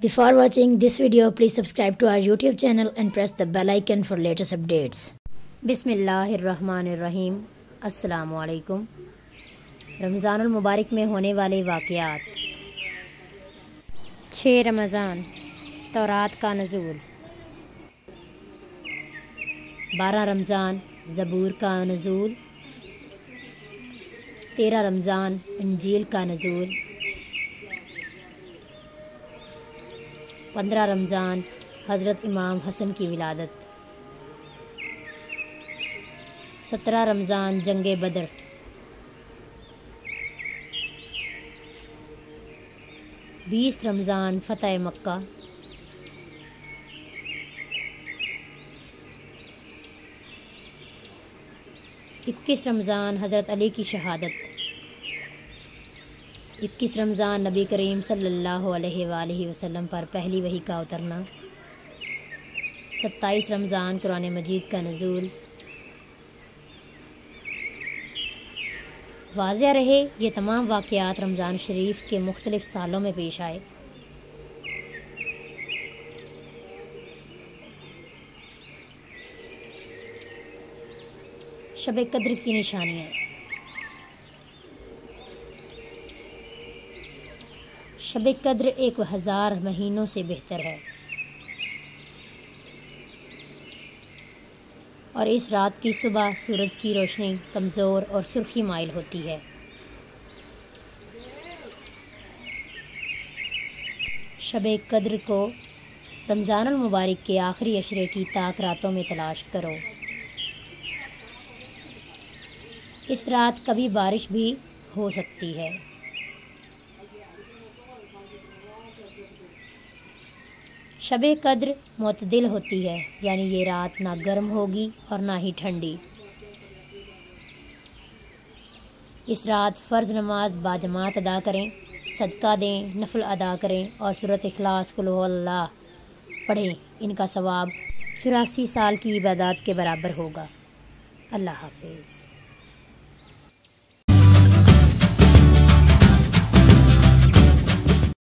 Before watching this video, please subscribe to our YouTube channel and press the bell icon for latest updates. Bismillahirrahmanirrahim. Assalamualaikum. Ramzan मुबारक में होने वाले वाक़ात छः रमज़ान तौरात का नज़ूल बारह रमज़ान ज़बूर का नज़ूल तेरह रमज़ान इंजील का नज़ूल पंद्रह रमज़ान हज़रत इमाम हसन की विलादत सत्रह रमज़ान जंग बदर बीस रमज़ान फतेह मक्का इक्कीस रमज़ान हज़रत अली की शहादत इक्कीस रमज़ान नबी करीम सल्लल्लाहु अलैहि वसल्लम पर पहली वही का उतरना सत्ताईस रमज़ान कुरान मजीद का नज़ूल वाज रहे ये तमाम वाक़ात रमज़ान शरीफ के मुख्तलिफ़ सालों में पेश आए शब कद्र की निशानियाँ शब कद्र एक हज़ार महीनों से बेहतर है और इस रात की सुबह सूरज की रोशनी कमज़ोर और सुर्खी माइल होती है शब कद्र को रमज़ान मुबारक के आखिरी अशरे की ताक रातों में तलाश करो इस रात कभी बारिश भी हो सकती है शब कद्र मतदिल होती है यानी ये रात ना गर्म होगी और ना ही ठंडी इस रात फ़र्ज़ नमाज बाजमात अदा करें सदका दें नफल अदा करें और सूरत अखलास अल्लाह पढ़ें इनका सवाब चौरासी साल की इबादत के बराबर होगा अल्लाह हाफिज़